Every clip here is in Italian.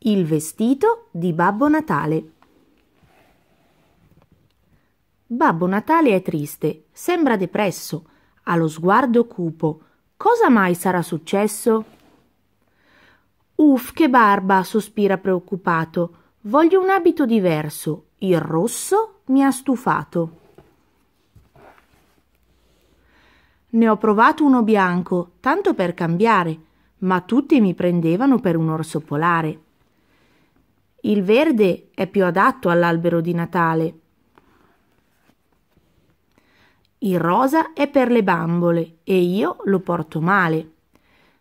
Il vestito di Babbo Natale. Babbo Natale è triste, sembra depresso, ha lo sguardo cupo. Cosa mai sarà successo? Uff, che barba, sospira preoccupato. Voglio un abito diverso. Il rosso mi ha stufato. Ne ho provato uno bianco, tanto per cambiare, ma tutti mi prendevano per un orso polare. Il verde è più adatto all'albero di Natale. Il rosa è per le bambole e io lo porto male.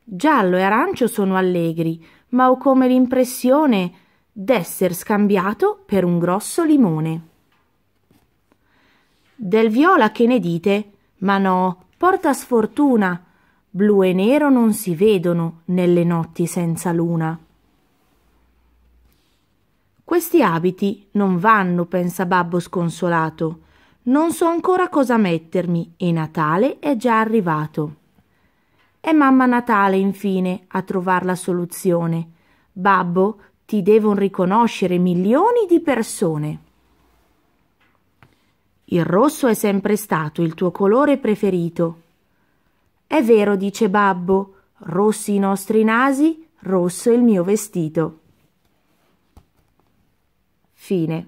Giallo e arancio sono allegri, ma ho come l'impressione d'esser scambiato per un grosso limone. Del viola che ne dite? Ma no, porta sfortuna. Blu e nero non si vedono nelle notti senza luna. Questi abiti non vanno, pensa babbo sconsolato. Non so ancora cosa mettermi e Natale è già arrivato. È mamma Natale, infine, a trovar la soluzione. Babbo, ti devono riconoscere milioni di persone. Il rosso è sempre stato il tuo colore preferito. È vero, dice babbo, rossi i nostri nasi, rosso il mio vestito. Fine.